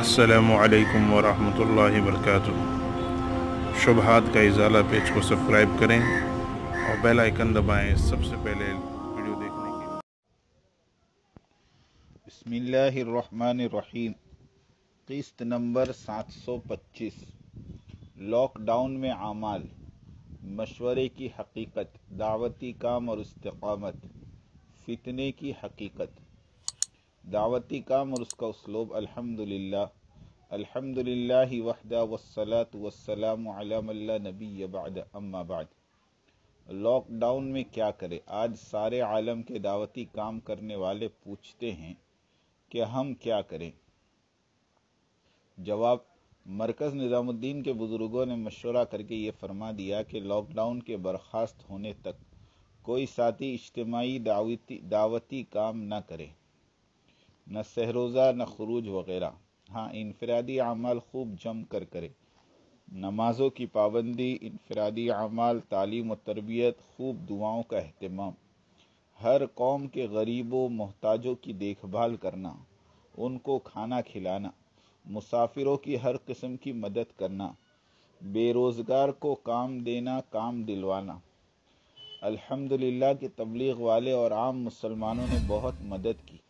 असलकम वरहल वर्क शुभहात का इजाला पेज को सब्सक्राइब करें और बेल आइकन दबाएं सबसे पहले वीडियो देखने के लिए बसमीम किस्त नंबर 725 लॉकडाउन में आमाल मशवरे की हकीकत दावती काम और इस्तकामत फितने की हकीकत दावती काम और उसका उसलोब अल्हम्दुलिल्लाह अल्हम्दुलिल्लाह वहदा वस्सलात वस्सलाम अला नबी बाद अम्मा बाद लॉकडाउन में क्या करें आज सारे आलम के दावती काम करने वाले पूछते हैं कि हम क्या करें जवाब मरकज़ निज़ामुद्दीन के बुज़ुर्गों ने मशवरा करके ये फरमा दिया कि लॉकडाउन के बर्खास्त होने तक कोई साथी इज्तमाही दावती दावती काम ना करे न सहरोज़ा न खरूज वगैरह हाँ इनफरादी अमाल खूब जम कर करे नमाज़ों की पाबंदी इनफरादी अमाल तालीम व तरबियत खूब दुआओं का अहतमाम हर कौम के गरीबों मोहताजों की देखभाल करना उनको खाना खिलाना मुसाफिरों की हर किस्म की मदद करना बेरोज़गार को काम देना काम दिलवाना अल्हम्दुलिल्लाह के तबलीग वाले और आम मुसलमानों ने बहुत मदद की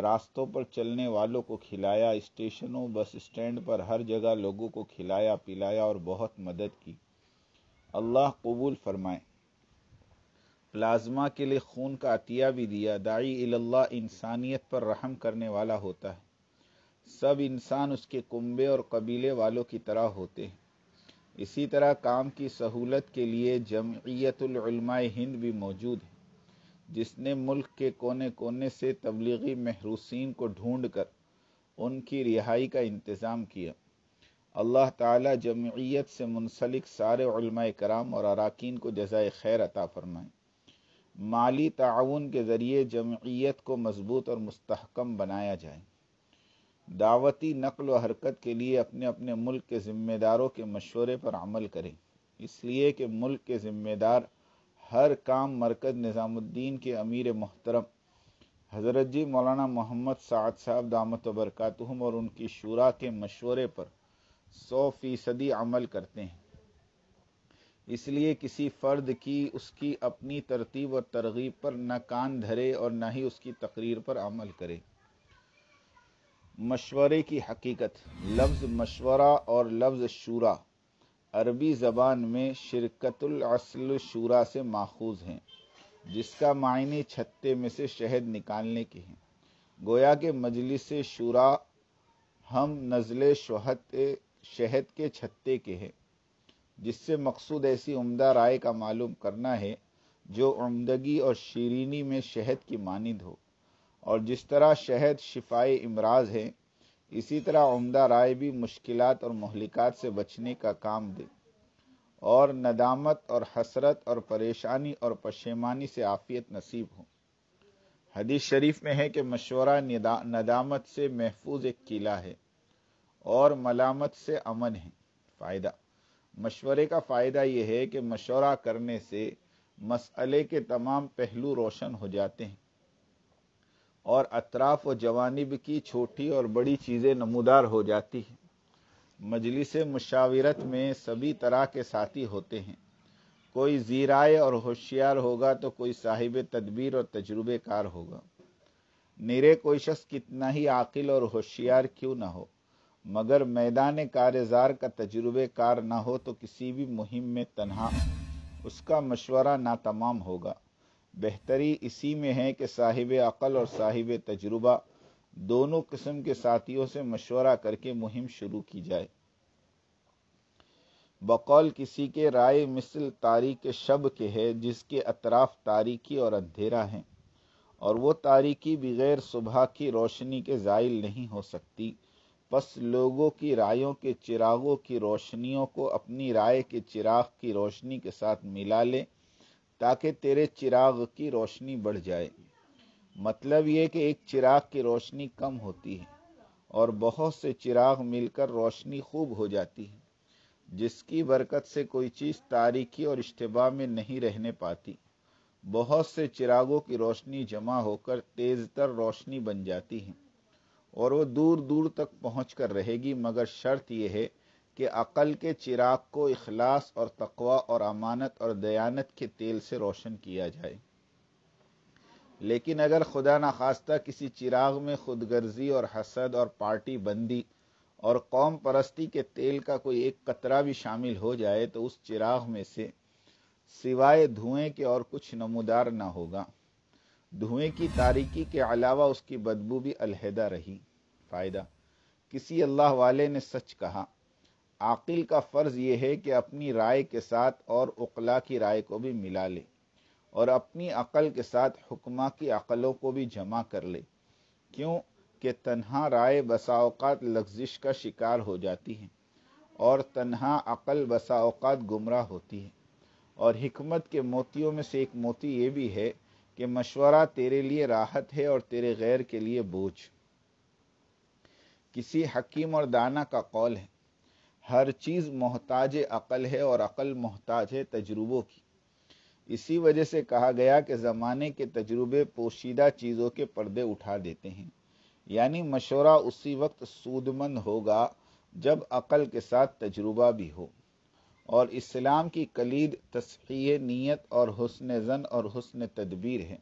रास्तों पर चलने वालों को खिलाया स्टेशनों बस स्टैंड पर हर जगह लोगों को खिलाया पिलाया और बहुत मदद की अल्लाह कबूल फरमाए प्लाज्मा के लिए खून का अतिया भी दिया दाई इल्लाह इंसानियत पर रहम करने वाला होता है सब इंसान उसके कुंबे और कबीले वालों की तरह होते हैं इसी तरह काम की सहूलत के लिए जमयतुलमाय हिंद भी मौजूद है जिसने मुल्क के कोने कोने से तबलीगी महरूसिन को ढूंढकर उनकी रिहाई का इंतज़ाम किया अल्लाह ताला जमीयत से मुनसलिक सारे कराम और अरकान को जजाय खैर अता फरमाए माली ताउन के ज़रिए जमीयत को मजबूत और मस्तकम बनाया जाए दावती नकल व हरकत के लिए अपने अपने मुल्क के ज़िम्मेदारों के मशवरे पर अमल करें इसलिए कि मुल्क के ज़िम्मेदार हर काम मरकज़ निज़ामुद्दीन के अमीर मोहतरम हज़रत जी मौलाना मोहम्मद साद साहब दामत बरकत और उनकी शुरा के मशवरे पर सौ फीसदी अमल करते हैं इसलिए किसी फ़र्द की उसकी अपनी तरतीब और तरगीब पर न कान धरे और न ही उसकी तकरीर पर अमल करे मशवरे की हकीकत लफ्ज़ मशवरा और लफ्ज़ शूरा अरबी ज़बान में शिरकतुलसल शूरा से माखूज हैं जिसका मायने छत्ते में से शहद निकालने के हैं गोया के मजलिस शुरा हम नज़ले शहत शहद के छत्ते के हैं जिससे मकसूद ऐसी उम्दा राय का मालूम करना है जो उमदगी और शरीनी में शहद की मानद हो और जिस तरह शहद शिफाए इमराज है इसी तरह उमदा राय भी मुश्किलात और महलिकात से बचने का काम दे और नदामत और हसरत और परेशानी और पशेमानी से आफियत नसीब हो हदीस शरीफ में है कि मशवरा नदामत से महफूज एक किला है और मलामत से अमन है फ़ायदा मशवरे का फ़ायदा यह है कि मशवरा करने से मसले के तमाम पहलू रोशन हो जाते हैं और अतराफ व जवानिब की छोटी और बड़ी चीज़ें नमूदार हो जाती हैं मजलिस मशावरत में सभी तरह के साथी होते हैं कोई ज़ीराए और होशियार होगा तो कोई साहिब तदबीर और तजुर्बेकार होगा निरे कोई शख्स कितना ही आकिल और होशियार क्यों ना हो मगर मैदान कारजार का तजुर्बेकार ना हो तो किसी भी मुहिम में तनहा उसका मशवरा ना तमाम होगा बेहतरी इसी में है कि साहिब अक़ल और साहिब तजुर्बा दोनों किस्म के साथियों से मशवरा करके मुहिम शुरू की जाए बकौल किसी के राय मिसल तारीख शब के है जिसके अतराफ तारीखी और अंधेरा है और वो तारीखी बगैर सुबह की रोशनी के जायल नहीं हो सकती बस लोगों की रायों के चिरागों की रोशनियों को अपनी राय के चिराग की रोशनी के साथ मिला लें ताकि तेरे चिराग की रोशनी बढ़ जाए मतलब ये कि एक चिराग की रोशनी कम होती है और बहुत से चिराग मिलकर रोशनी खूब हो जाती है जिसकी बरकत से कोई चीज़ तारीख़ी और इश्तबा में नहीं रहने पाती बहुत से चिरागों की रोशनी जमा होकर तेज़ तर रोशनी बन जाती है और वो दूर दूर तक पहुँच कर रहेगी मगर शर्त यह है कि अक़ल के चिराग को इखलास और तकवा और अमानत और दयानत के तेल से रोशन किया जाए लेकिन अगर खुदा नखास्ता किसी चिराग में खुदगर्जी और हसद और पार्टी बंदी और कौम परस्ती के तेल का कोई एक कतरा भी शामिल हो जाए तो उस चिराग में से सिवाय धुएं के और कुछ नमोदार ना होगा धुएं की तारीकी के अलावा उसकी बदबू भी अलहदा रही फ़ायदा किसी अल्लाह वाले ने सच कहा आकिल का फ़र्ज़ यह है कि अपनी राय के साथ और उकला की राय को भी मिला ले और अपनी अकल के साथ हुक्मा की अकलों को भी जमा कर ले क्यों कि तनहा राय बसाओकात लग्जिश का शिकार हो जाती है और तनहा अकल बसाओकात गुमराह होती है और हिकमत के मोतियों में से एक मोती ये भी है कि मशवरा तेरे लिए राहत है और तेरे गैर के लिए बोझ किसी हकीम और दाना का कौल है हर चीज़ मोहताज अकल है और अकल मोहताज है तजुर्बों की इसी वजह से कहा गया कि ज़माने के तजुर्बे पोशीदा चीज़ों के पर्दे उठा देते हैं यानी मशोरा उसी वक्त सूदमंद होगा जब अकल के साथ तजुर्बा भी हो और इस्लाम की कलीद तस्ही नीयत और हसन जन और हसन तदबीर है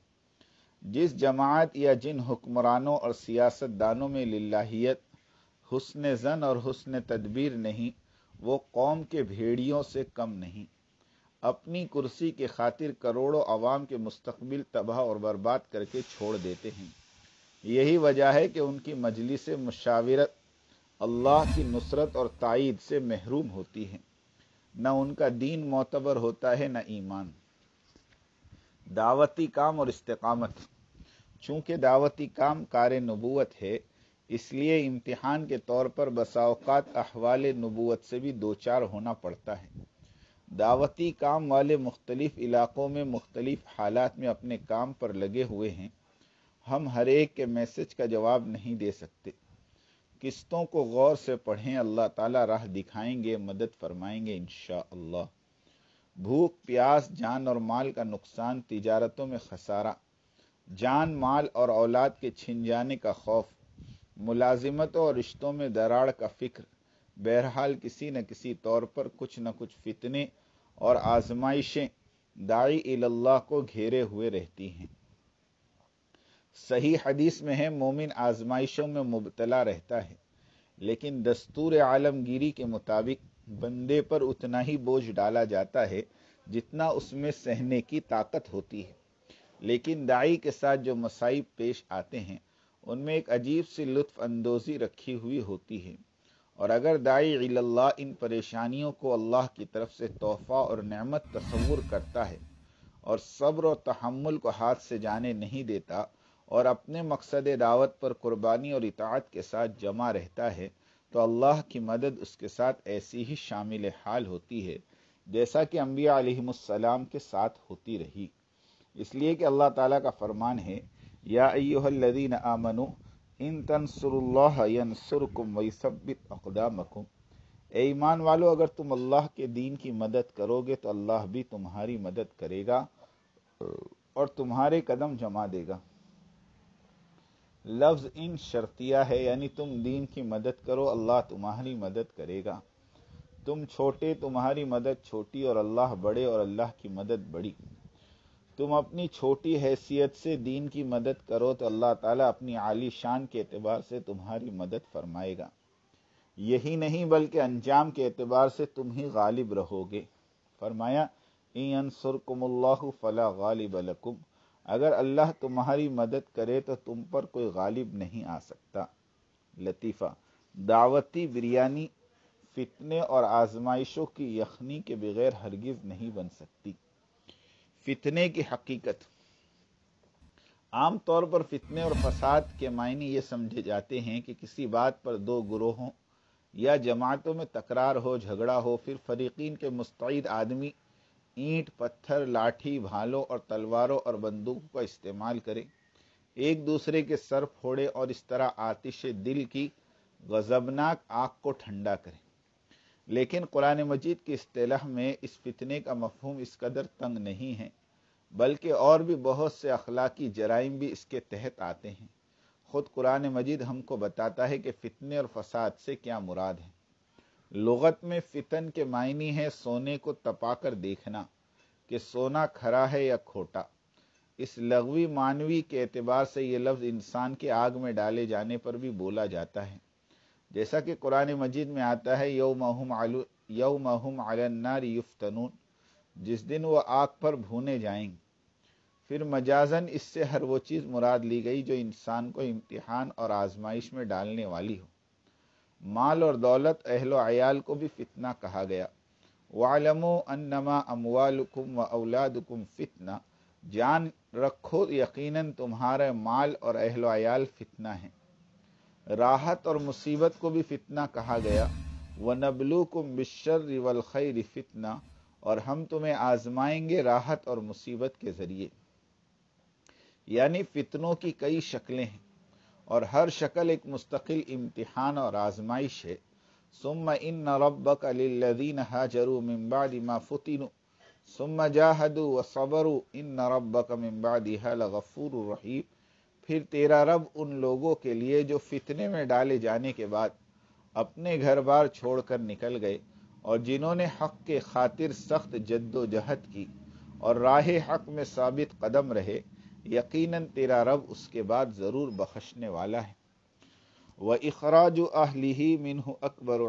जिस जमात या जिन हुक्मरानों और सियासतदानों में लाहीत हुसन ज़न और हुस्न तदबीर नहीं वो कौम के भेड़ियों से कम नहीं अपनी कुर्सी के खातिर करोड़ों अवाम के मुस्तबिल तबाह और बर्बाद करके छोड़ देते हैं यही वजह है कि उनकी मजलिस मशावरत अल्लाह की नुसरत और तइद से महरूम होती है न उनका दीन मोतबर होता है न ईमान दावती काम और इस्तकामत चूँकि दावती काम कार नबूत है इसलिए इम्तिहान के तौर पर बसाओकात अहवाल नबूत से भी दो चार होना पड़ता है दावती काम वाले मुख्तलिफ इलाक़ों में मुख्तलिफ हालात में अपने काम पर लगे हुए हैं हम हर एक के मैसेज का जवाब नहीं दे सकते किस्तों को गौर से पढ़ें अल्लाह ताला राह दिखाएंगे मदद फरमाएंगे इन भूख प्यास जान और माल का नुकसान तिजारतों में खसारा जान माल और औलाद के छिन जाने का खौफ मुलाजिमतों और रिश्तों में दराड़ का फिक्र बहरहाल किसी न किसी तौर पर कुछ न कुछ फितने और आजमाइशें दाई इल्लाह को घेरे हुए रहती हैं सही हदीस में है मोमिन आजमाइशों में मुबतला रहता है लेकिन दस्तूर आलमगीरी के मुताबिक बंदे पर उतना ही बोझ डाला जाता है जितना उसमें सहने की ताकत होती है लेकिन दाई के साथ जो मसाइब पेश आते हैं उनमें एक अजीब सी लुत्फ अंदोज़ी रखी हुई होती है और अगर दाई अल्लाह इन परेशानियों को अल्लाह की तरफ से तोहफ़ा और नमत तस्वुर करता है और सब्र और तहमुल को हाथ से जाने नहीं देता और अपने मकसद दावत पर कुर्बानी और इतात के साथ जमा रहता है तो अल्लाह की मदद उसके साथ ऐसी ही शामिल हाल होती है जैसा कि अम्बिया के साथ होती रही इसलिए कि अल्लाह ताला का फरमान है या अय्युहल्लज़ीन आमनु इन तनसुरुल्लाह यनसुरकुम वयसब्बित अकदामकुम ए ईमान वालो अगर तुम अल्लाह के दीन की मदद करोगे तो अल्लाह भी तुम्हारी मदद करेगा और तुम्हारे कदम जमा देगा लफ्ज इन शर्तिया है यानी तुम दीन की मदद करो अल्लाह तुम्हारी मदद करेगा तुम छोटे तुम्हारी मदद छोटी और अल्लाह बड़े और अल्लाह की मदद बड़ी तुम अपनी छोटी हैसियत से दीन की मदद करो तो अल्लाह ताला अपनी आली शान के अतबार से तुम्हारी मदद फरमाएगा यही नहीं बल्कि अंजाम के अतबार से तुम ही गालिब रहोगे फरमाया इंसुरकुमल्लाहु फला गालिब लकुम अगर अल्लाह तुम्हारी मदद करे तो तुम पर कोई गालिब नहीं आ सकता लतीफ़ा दावती बिरयानी फितने और आजमाइशों की यखनी के बगैर हरगिज़ नहीं बन सकती फितने की हकीकत आमतौर पर फितने और फसाद के मायने ये समझे जाते हैं कि किसी बात पर दो गुरोहों या जमातों में तकरार हो झगड़ा हो फिर फरीकीन के मुस्तैद आदमी ईंट पत्थर लाठी भालों और तलवारों और बंदूकों का इस्तेमाल करें एक दूसरे के सर फोड़े और इस तरह आतिश दिल की गजबनाक आग को ठंडा करें लेकिन कुरान मजीद की असलाह में इस फितने का मफहम इस कदर तंग नहीं है बल्कि और भी बहुत से अखलाकी जराइम भी इसके तहत आते हैं ख़ुद कुरान मजीद हमको बताता है कि फ़ितने और फसाद से क्या मुराद है लगत में फ़ितन के मायने है सोने को तपा कर देखना कि सोना खरा है या खोटा इस लगवी मानवी के अतबार से ये लफ्ज़ इंसान के आग में डाले जाने पर भी बोला जाता है जैसा कि कुरान मजीद में आता है यौम महुम अलन्नार युफ्तनून जिस दिन वो आग पर भूने जाएंगे फिर मजाजन इससे हर वो चीज़ मुराद ली गई जो इंसान को इम्तिहान और आजमाइश में डालने वाली हो माल और दौलत अहल आयाल को भी फितना कहा गया वालमो अन्नमा अमवालकुम व औलादकुम फितना जान रखो यकीनन तुम्हारे माल और अहलो आयाल फितना हैं राहत और मुसीबत को भी फितना कहा गया व नबलू को बिशर वलखैर फितना और हम तुम्हें आजमाएंगे राहत और मुसीबत के ज़रिए यानी फितनों की कई शक्लें हैं और हर शक्ल एक मुस्तकिल इम्तिहान और आजमाइश है सुम इन रबक अलीन हाजरू मिम्बादी मा फुतिन सुम जाहदु व सबरु इन रबक मिम्बादी हल गफ़ूर रहीम फिर तेरा रब उन लोगों के लिए जो फितने में डाले जाने के बाद अपने घर बार छोड़कर निकल गए और जिन्होंने हक के खातिर सख्त जद्दोजहद की और राह हक में साबित कदम रहे यकीनन तेरा रब उसके बाद ज़रूर बख्शने वाला है व इखराज अहली ही मिन अकबर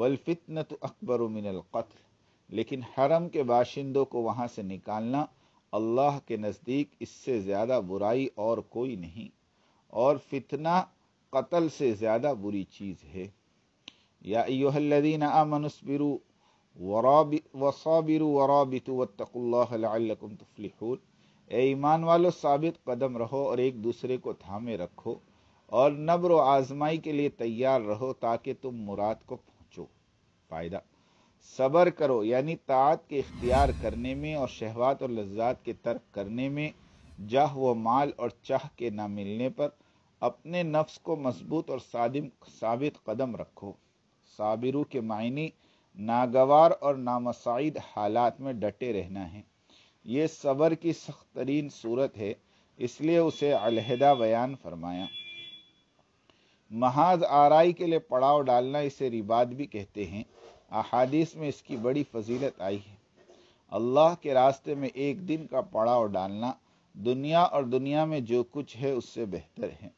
वलफितन तो अकबर मिनल कत्ल लेकिन हरम के बाशिंदों को वहां से निकालना अल्लाह के नज़दीक इससे ज़्यादा बुराई और कोई नहीं और फितना कत्ल से ज़्यादा बुरी चीज़ है या योहल्लिन आमनस्बिरु वसाबिरु वराबितु वत्तकुल्लाहम तुफलिहून ए ईमान वालों साबित कदम रहो और एक दूसरे को थामे रखो और नब्र आजमाई के लिए तैयार रहो ताकि तुम मुराद को पहुँचो फ़ायदा सबर करो यानी तात के इख्तियार करने में और शहवात और लज्जात के तर्क करने में जाह व माल और चाह के ना मिलने पर अपने नफ्स को मजबूत और सादिम साबित कदम रखो साबिरु के मायने नागवार और नामसाइद हालात में डटे रहना है ये सबर की सख्त तरीन सूरत है इसलिए उसे अलहदा बयान फरमाया महाज आरई के लिए पड़ाव डालना इसे रिबाद भी कहते हैं अहादीस में इसकी बड़ी फजीलत आई है अल्लाह के रास्ते में एक दिन का पड़ाव डालना दुनिया और दुनिया में जो कुछ है उससे बेहतर है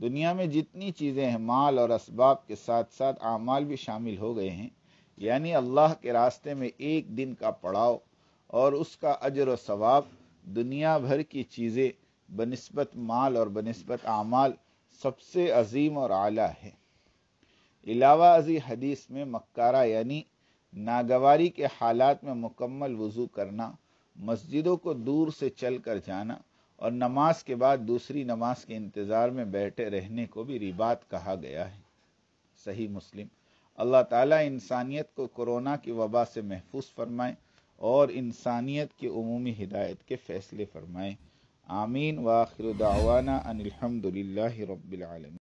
दुनिया में जितनी चीज़ें हैं माल और इसबाब के साथ साथ अमाल भी शामिल हो गए हैं यानी अल्लाह के रास्ते में एक दिन का पड़ाव और उसका अजर सवाब दुनिया भर की चीज़ें बनस्बत माल और बनस्बत आमाल सबसे अजीम और आला है अजी हदीस में मक्कारा यानी नागवारी के हालात में मुकम्मल वज़ू करना मस्जिदों को दूर से चल कर जाना और नमाज के बाद दूसरी नमाज के इंतज़ार में बैठे रहने को भी रिबात कहा गया है सही मुस्लिम अल्लाह ताला इंसानियत को कोरोना की वबा से महफूज फरमाए और इंसानियत की अमूमी हिदायत के फैसले फरमाए आमीन वाखिर दावाना अनिलहमदिल्ला रबालमी